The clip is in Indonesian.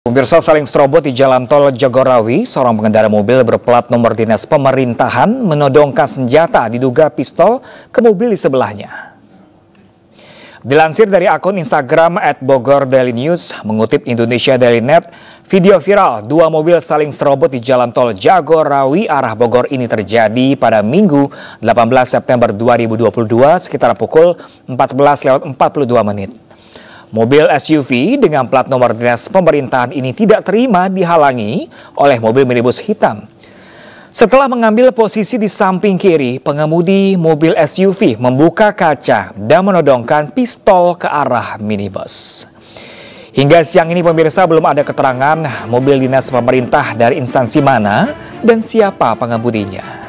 Pemirsa saling serobot di jalan tol Jagorawi, seorang pengendara mobil berplat nomor dinas pemerintahan menodongkan senjata diduga pistol ke mobil di sebelahnya. Dilansir dari akun Instagram at Bogor Daily News, mengutip Indonesia Daily Net, video viral dua mobil saling serobot di jalan tol Jagorawi arah Bogor ini terjadi pada Minggu 18 September 2022 sekitar pukul 14.42 menit. Mobil SUV dengan plat nomor dinas pemerintahan ini tidak terima dihalangi oleh mobil minibus hitam. Setelah mengambil posisi di samping kiri, pengemudi mobil SUV membuka kaca dan menodongkan pistol ke arah minibus. Hingga siang ini pemirsa belum ada keterangan mobil dinas pemerintah dari instansi mana dan siapa pengemudinya.